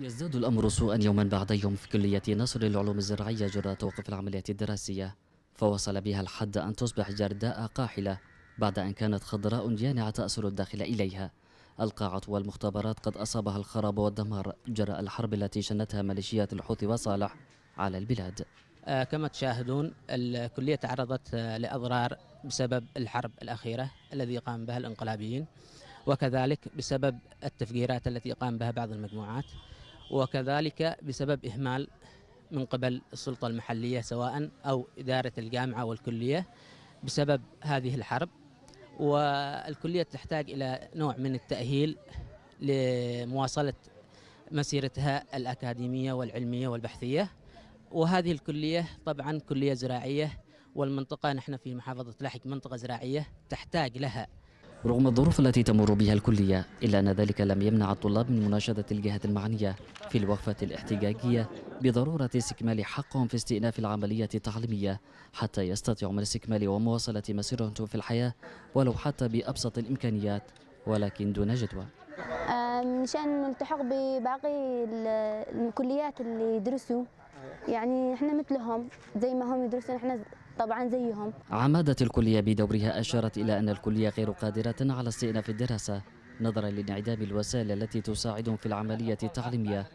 يزداد الأمر سوءا يوما بعد يوم في كلية نصر العلوم الزراعية جراء توقف العمليات الدراسية فوصل بها الحد أن تصبح جرداء قاحلة بعد أن كانت خضراء يانعة تأسر الداخل إليها القاعة والمختبرات قد أصابها الخراب والدمار جراء الحرب التي شنتها ميليشيات الحوثي وصالح على البلاد آه، كما تشاهدون الكلية تعرضت آه، لأضرار بسبب الحرب الأخيرة الذي قام بها الانقلابيين وكذلك بسبب التفجيرات التي قام بها بعض المجموعات وكذلك بسبب إهمال من قبل السلطة المحلية سواء أو إدارة الجامعة والكلية بسبب هذه الحرب والكلية تحتاج إلى نوع من التأهيل لمواصلة مسيرتها الأكاديمية والعلمية والبحثية وهذه الكلية طبعا كلية زراعية والمنطقة نحن في محافظة لاحق منطقة زراعية تحتاج لها رغم الظروف التي تمر بها الكلية إلا أن ذلك لم يمنع الطلاب من مناشدة الجهات المعنية في الوقفة الاحتجاجية بضرورة استكمال حقهم في استئناف العملية التعليمية حتى يستطيعوا من استكمال ومواصلة مسيرهم في الحياة ولو حتى بأبسط الإمكانيات ولكن دون جدوى مشان نلتحق بباقي الكليات اللي يدرسوا يعني احنا مثلهم زي ما هم يدرسون احنا طبعا زيهم عمادة الكلية بدورها أشارت إلى أن الكلية غير قادرة على استئناف الدراسة نظرا لانعدام الوسائل التي تساعدهم في العملية التعليمية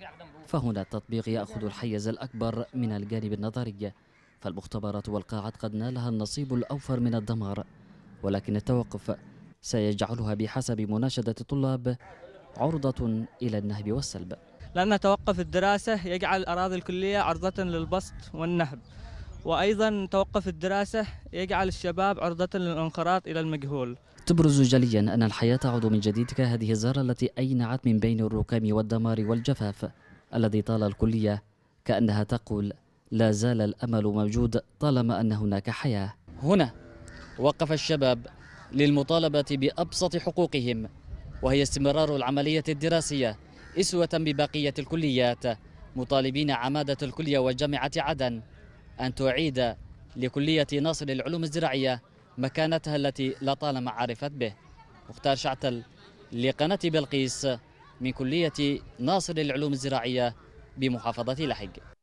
فهنا التطبيق يأخذ الحيز الأكبر من الجانب النظري فالمختبرات والقاعات قد نالها النصيب الأوفر من الدمار ولكن التوقف سيجعلها بحسب مناشدة الطلاب عرضة إلى النهب والسلب لأن توقف الدراسة يجعل أراضي الكلية عرضة للبسط والنهب وأيضا توقف الدراسة يجعل الشباب عرضة للانخراط إلى المجهول تبرز جليا أن الحياة تعود من جديد كهذه الزهرة التي أينعت من بين الركام والدمار والجفاف الذي طال الكلية كأنها تقول لا زال الأمل موجود طالما أن هناك حياة هنا وقف الشباب للمطالبة بأبسط حقوقهم وهي استمرار العملية الدراسية إسوة ببقية الكليات مطالبين عمادة الكلية وجامعة عدن أن تعيد لكلية ناصر للعلوم الزراعية مكانتها التي لطالما عرفت به مختار شعتل لقناة بلقيس من كلية ناصر للعلوم الزراعية بمحافظة لحج